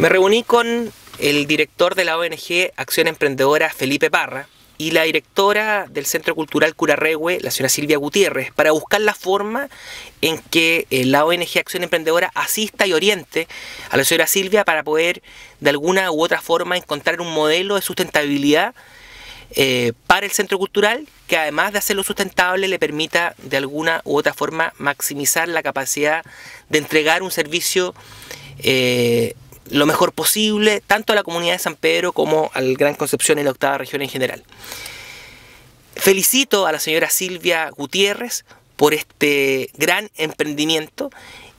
Me reuní con el director de la ONG Acción Emprendedora, Felipe Parra, y la directora del Centro Cultural Curarregüe, la señora Silvia Gutiérrez, para buscar la forma en que eh, la ONG Acción Emprendedora asista y oriente a la señora Silvia para poder de alguna u otra forma encontrar un modelo de sustentabilidad eh, para el centro cultural que además de hacerlo sustentable le permita de alguna u otra forma maximizar la capacidad de entregar un servicio eh, lo mejor posible, tanto a la comunidad de San Pedro como al Gran Concepción y la octava región en general. Felicito a la señora Silvia Gutiérrez por este gran emprendimiento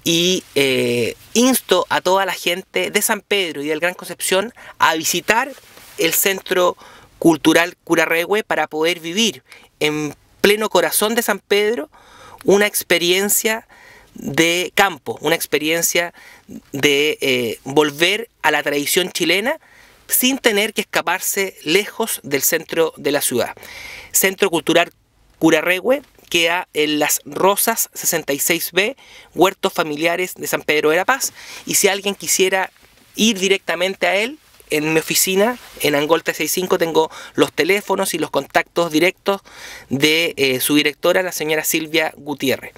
y eh, insto a toda la gente de San Pedro y del Gran Concepción a visitar el Centro Cultural Curarregüe para poder vivir en pleno corazón de San Pedro una experiencia de campo, una experiencia de eh, volver a la tradición chilena sin tener que escaparse lejos del centro de la ciudad. Centro Cultural que queda en Las Rosas 66B, Huertos Familiares de San Pedro de la Paz. Y si alguien quisiera ir directamente a él, en mi oficina, en Angol 365, tengo los teléfonos y los contactos directos de eh, su directora, la señora Silvia Gutiérrez.